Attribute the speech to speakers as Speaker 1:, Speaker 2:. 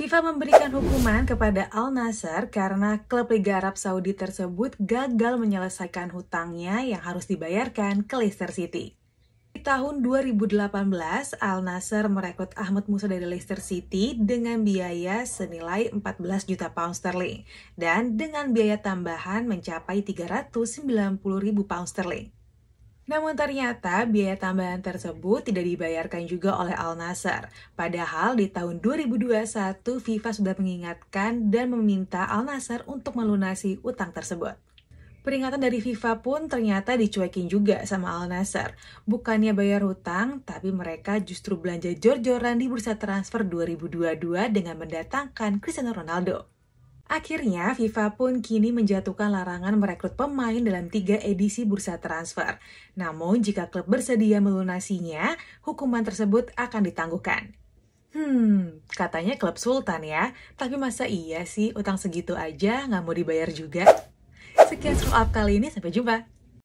Speaker 1: FIFA memberikan hukuman kepada Al Nassr karena klub Liga Arab Saudi tersebut gagal menyelesaikan hutangnya yang harus dibayarkan ke Leicester City. Di tahun 2018, Al Nassr merekrut Ahmad Musa dari Leicester City dengan biaya senilai 14 juta pound sterling dan dengan biaya tambahan mencapai 390 ribu pound sterling. Namun ternyata biaya tambahan tersebut tidak dibayarkan juga oleh Al Nasser. Padahal di tahun 2021 FIFA sudah mengingatkan dan meminta Al Nasser untuk melunasi utang tersebut. Peringatan dari FIFA pun ternyata dicuekin juga sama Al Nasser. Bukannya bayar hutang, tapi mereka justru belanja jor-joran di bursa transfer 2022 dengan mendatangkan Cristiano Ronaldo. Akhirnya, FIFA pun kini menjatuhkan larangan merekrut pemain dalam tiga edisi bursa transfer. Namun, jika klub bersedia melunasinya, hukuman tersebut akan ditangguhkan.
Speaker 2: Hmm,
Speaker 1: katanya klub Sultan ya, tapi masa iya sih utang segitu aja nggak mau dibayar juga? Sekian scroll up kali ini, sampai jumpa!